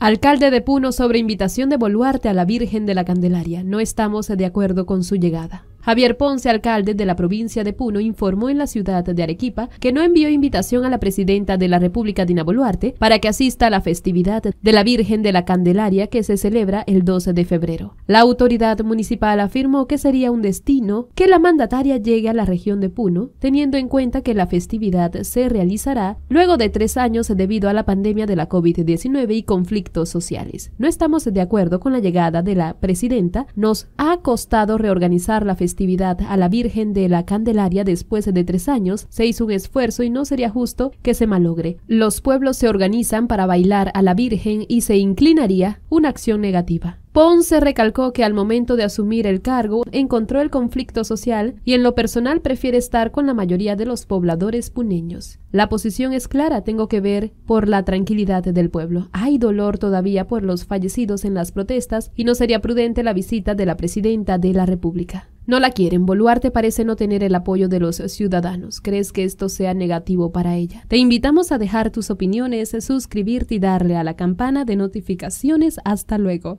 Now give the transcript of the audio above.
Alcalde de Puno sobre invitación de Boluarte a la Virgen de la Candelaria. No estamos de acuerdo con su llegada. Javier Ponce, alcalde de la provincia de Puno, informó en la ciudad de Arequipa que no envió invitación a la presidenta de la República, Dina Boluarte, para que asista a la festividad de la Virgen de la Candelaria que se celebra el 12 de febrero. La autoridad municipal afirmó que sería un destino que la mandataria llegue a la región de Puno, teniendo en cuenta que la festividad se realizará luego de tres años debido a la pandemia de la COVID-19 y conflictos sociales. No estamos de acuerdo con la llegada de la presidenta, nos ha costado reorganizar la festividad a la Virgen de la Candelaria después de tres años, se hizo un esfuerzo y no sería justo que se malogre. Los pueblos se organizan para bailar a la Virgen y se inclinaría una acción negativa. Ponce recalcó que al momento de asumir el cargo encontró el conflicto social y en lo personal prefiere estar con la mayoría de los pobladores puneños. La posición es clara, tengo que ver por la tranquilidad del pueblo. Hay dolor todavía por los fallecidos en las protestas y no sería prudente la visita de la presidenta de la República. No la quieren. Boluarte parece no tener el apoyo de los ciudadanos. ¿Crees que esto sea negativo para ella? Te invitamos a dejar tus opiniones, suscribirte y darle a la campana de notificaciones. Hasta luego.